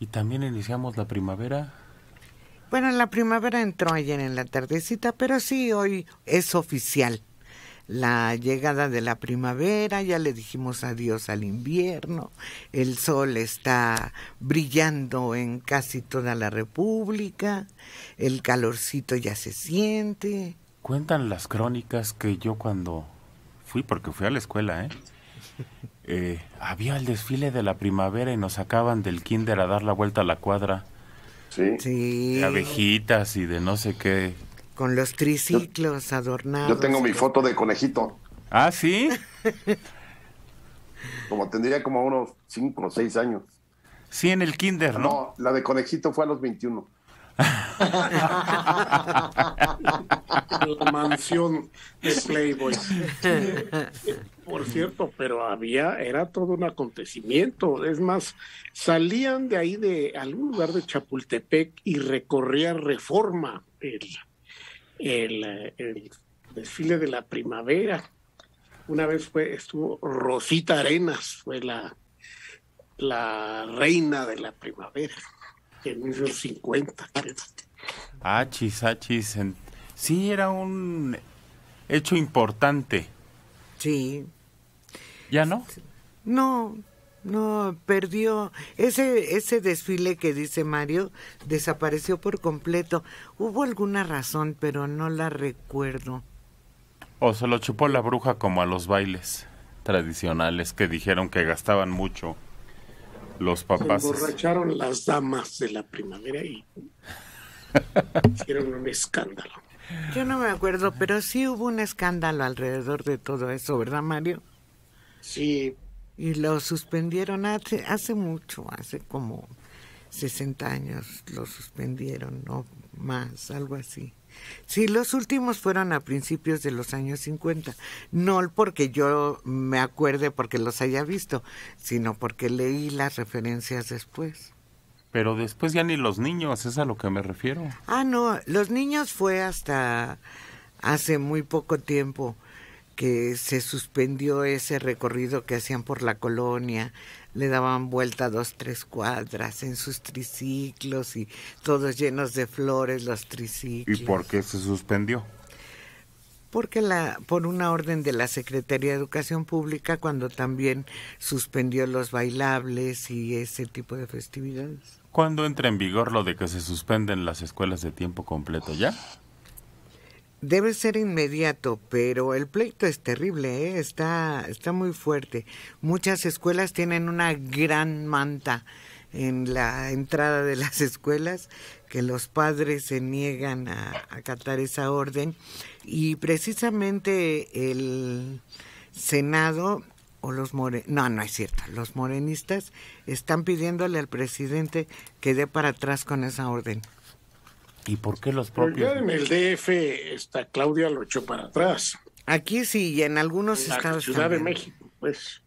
Y también iniciamos la primavera. Bueno, la primavera entró ayer en la tardecita, pero sí, hoy es oficial. La llegada de la primavera, ya le dijimos adiós al invierno, el sol está brillando en casi toda la República, el calorcito ya se siente. Cuentan las crónicas que yo cuando fui, porque fui a la escuela, ¿eh? Eh, había el desfile de la primavera y nos sacaban del kinder a dar la vuelta a la cuadra. Sí. De abejitas y de no sé qué. Con los triciclos adornados. Yo tengo mi foto de conejito. ¿Ah, sí? como tendría como unos 5 o 6 años. Sí, en el kinder, ¿no? No, la de conejito fue a los 21. la mansión de Playboy. por cierto, pero había, era todo un acontecimiento. Es más, salían de ahí de algún lugar de Chapultepec y recorría reforma el, desfile de la primavera. Una vez fue, estuvo Rosita Arenas, fue la, la reina de la primavera en los 50. Achis, achis. Sí, era un hecho importante. Sí. ¿Ya no? No, no, perdió. Ese, ese desfile que dice Mario desapareció por completo. Hubo alguna razón, pero no la recuerdo. O se lo chupó la bruja como a los bailes tradicionales que dijeron que gastaban mucho los papás. Se las damas de la primavera y hicieron un escándalo. Yo no me acuerdo, pero sí hubo un escándalo alrededor de todo eso, ¿verdad, Mario? Sí. Y lo suspendieron hace, mucho, hace como 60 años lo suspendieron, no más, algo así. Sí, los últimos fueron a principios de los años 50. No porque yo me acuerde porque los haya visto, sino porque leí las referencias después. Pero después ya ni los niños, es a lo que me refiero. Ah, no, los niños fue hasta hace muy poco tiempo que se suspendió ese recorrido que hacían por la colonia, le daban vuelta dos, tres cuadras en sus triciclos y todos llenos de flores los triciclos. ¿Y por qué se suspendió? Porque la, por una orden de la Secretaría de Educación Pública cuando también suspendió los bailables y ese tipo de festividades. ¿Cuándo entra en vigor lo de que se suspenden las escuelas de tiempo completo ya? Debe ser inmediato, pero el pleito es terrible, ¿eh? está, está muy fuerte. Muchas escuelas tienen una gran manta en la entrada de las escuelas que los padres se niegan a acatar esa orden y precisamente el Senado o los no, no es cierto, los morenistas están pidiéndole al presidente que dé para atrás con esa orden. ¿Y por qué los propios? ya en el DF está Claudia lo echó para atrás. Aquí sí, y en algunos estados. Ciudad de México, pues.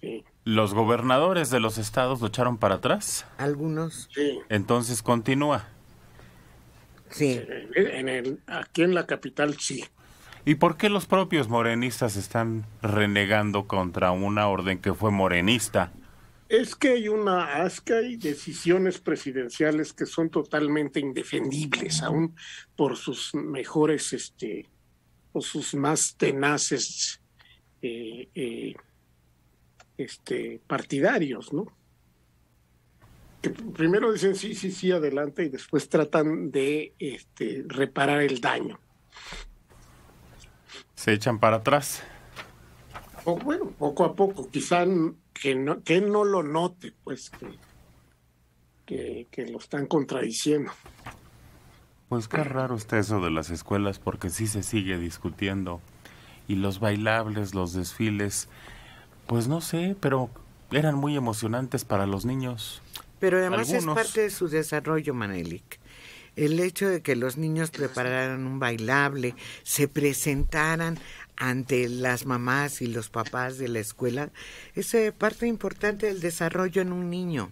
Sí. ¿Los gobernadores de los estados lo echaron para atrás? Algunos. Sí. Entonces continúa. Sí. Eh, en el, aquí en la capital sí. ¿Y por qué los propios morenistas están renegando contra una orden que fue morenista? Es que hay una, asca y decisiones presidenciales que son totalmente indefendibles, aún por sus mejores, este, o sus más tenaces eh, eh, este, partidarios, ¿no? primero dicen sí, sí, sí, adelante y después tratan de este, reparar el daño. Se echan para atrás. O bueno, poco a poco, quizá que no, que no lo note, pues que, que, lo están contradiciendo. Pues qué raro está eso de las escuelas porque sí se sigue discutiendo. Y los bailables, los desfiles, pues no sé, pero eran muy emocionantes para los niños. Pero además es parte de su desarrollo, Manelik. El hecho de que los niños prepararan un bailable, se presentaran ante las mamás y los papás de la escuela es parte importante del desarrollo en un niño,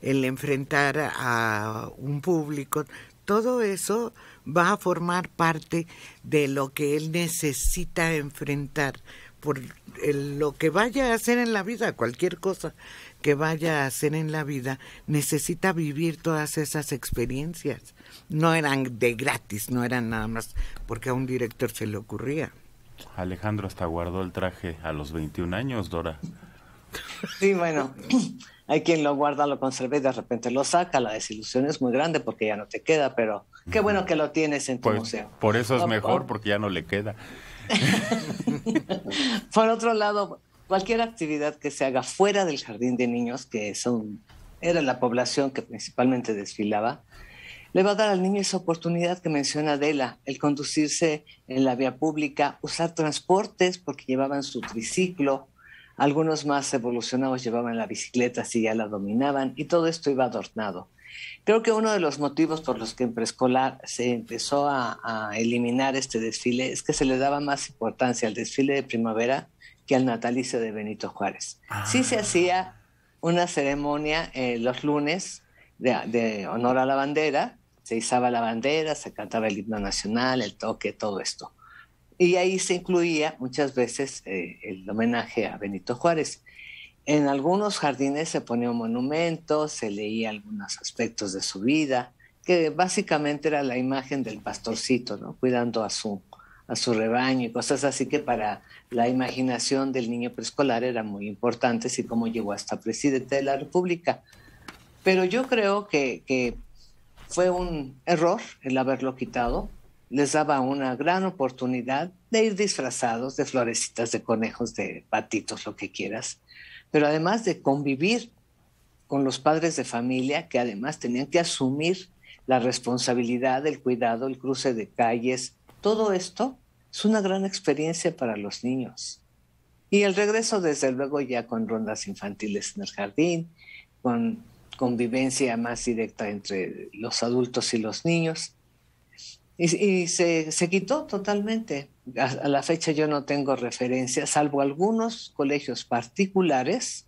el enfrentar a un público, todo eso va a formar parte de lo que él necesita enfrentar por lo que vaya a hacer en la vida, cualquier cosa que vaya a hacer en la vida, necesita vivir todas esas experiencias. No eran de gratis, no eran nada más porque a un director se le ocurría. Alejandro hasta guardó el traje a los 21 años, Dora. Sí, bueno, hay quien lo guarda, lo conserva y de repente lo saca. La desilusión es muy grande porque ya no te queda, pero qué bueno que lo tienes en tu pues, museo. Por eso es mejor, porque ya no le queda. por otro lado, cualquier actividad que se haga fuera del jardín de niños, que son, era la población que principalmente desfilaba, le va a dar al niño esa oportunidad que menciona Adela, el conducirse en la vía pública, usar transportes porque llevaban su triciclo, algunos más evolucionados llevaban la bicicleta si ya la dominaban y todo esto iba adornado. Creo que uno de los motivos por los que en preescolar se empezó a, eliminar este desfile es que se le daba más importancia al desfile de primavera que al natalicio de Benito Juárez. Sí se ah. hacía una ceremonia eh, los lunes de, de honor a la bandera, se izaba la bandera, se cantaba el himno nacional, el toque, todo esto. Y ahí se incluía muchas veces eh, el homenaje a Benito Juárez. En algunos jardines se ponía un monumento, se leía algunos aspectos de su vida, que básicamente era la imagen del pastorcito, ¿no? cuidando a su, a su rebaño y cosas así que para la imaginación del niño preescolar era muy importante, así como llegó hasta presidente de la República. Pero yo creo que fue un error el haberlo quitado. Les daba una gran oportunidad de ir disfrazados de florecitas, de conejos, de patitos, lo que quieras. Pero además de convivir con los padres de familia, que además tenían que asumir la responsabilidad del cuidado, el cruce de calles, todo esto es una gran experiencia para los niños. Y el regreso, desde luego, ya con rondas infantiles en el jardín, con convivencia más directa entre los adultos y los niños. Y, se, quitó totalmente. A, la fecha yo no tengo referencia, salvo algunos colegios particulares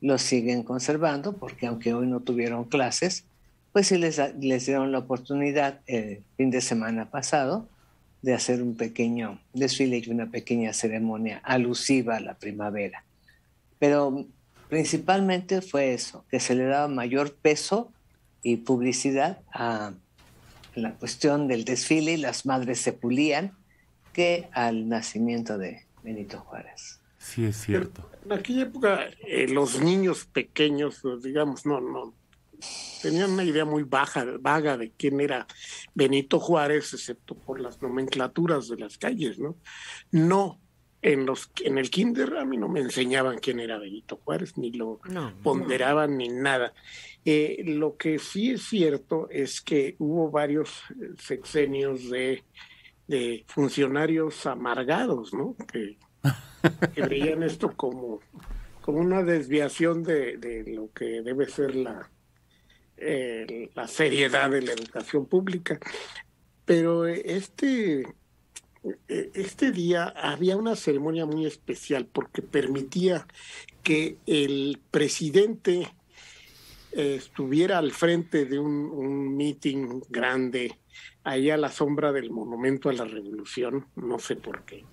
los siguen conservando, porque aunque hoy no tuvieron clases, pues sí les, les dieron la oportunidad el fin de semana pasado de hacer un pequeño desfile y una pequeña ceremonia alusiva a la primavera. Pero principalmente fue eso, que se le daba mayor peso y publicidad a la cuestión del desfile y las madres se pulían que al nacimiento de Benito Juárez. Sí, es cierto. En, aquella época eh, los niños pequeños, eh, digamos, no, no, tenían una idea muy baja, vaga de quién era Benito Juárez, excepto por las nomenclaturas de las calles, ¿no? No en, los, en el kinder a mí no me enseñaban quién era Benito Juárez, ni lo ponderaban ni nada. Eh, lo que sí es cierto es que hubo varios eh, sexenios de, de funcionarios amargados, ¿no? Que, veían esto como, como una desviación de, lo que debe ser la, eh, la seriedad de la educación pública. Pero este eh, este día había una ceremonia muy especial porque permitía que el presidente eh, estuviera al frente de un, un meeting grande ahí a la sombra del monumento a la revolución, no sé por qué,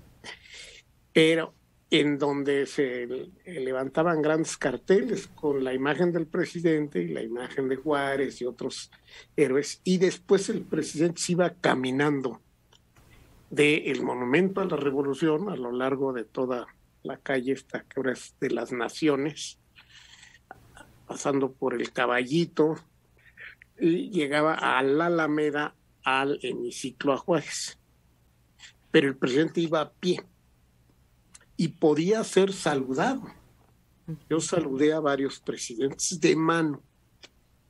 pero en donde se levantaban grandes carteles con la imagen del presidente y la imagen de Juárez y otros héroes, y después el presidente se iba caminando del el monumento a la revolución a lo largo de toda la calle, esta que ahora es de las naciones, pasando por el caballito, llegaba a la Alameda, al hemiciclo a Juárez. Pero el presidente iba a pie y podía ser saludado. Yo saludé a varios presidentes de mano.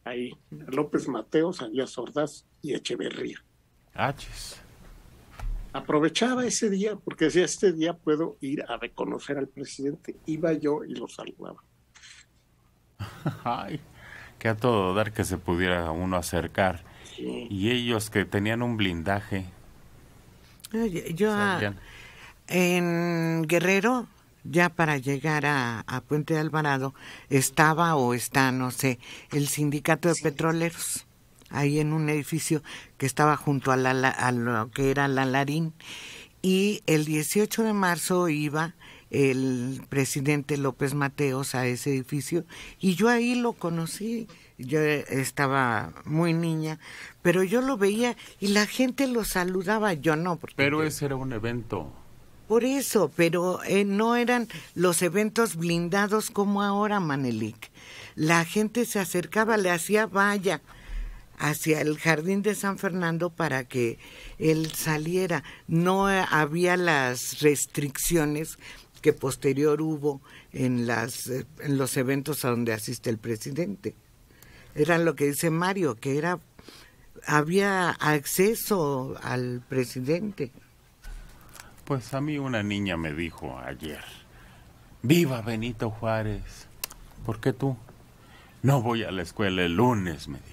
Ahí, López Mateos, Salías Ordaz y Echeverría. h aprovechaba ese día porque decía, este día puedo ir a reconocer al presidente. Iba yo y lo saludaba. Ay, que a todo dar que se pudiera uno acercar. Y ellos que tenían un blindaje. Yo, ah, en Guerrero, ya para llegar a, Puente de Alvarado, estaba o está, no sé, el sindicato de petroleros ahí en un edificio que estaba junto a, la, lo que era la Larín. Y el 18 de marzo iba el presidente López Mateos a ese edificio y yo ahí lo conocí. Yo estaba muy niña, pero yo lo veía y la gente lo saludaba, yo no. Porque pero ese era un evento. Por eso, pero eh, no eran los eventos blindados como ahora, Manelik. La gente se acercaba, le hacía vaya hacia el jardín de San Fernando para que él saliera. No había las restricciones que posterior hubo en, las, eh, en los eventos a donde asiste el presidente. Era lo que dice Mario, que era había acceso al presidente. Pues a mí una niña me dijo ayer, viva Benito Juárez, ¿por qué tú? No voy a la escuela el lunes, me dijo.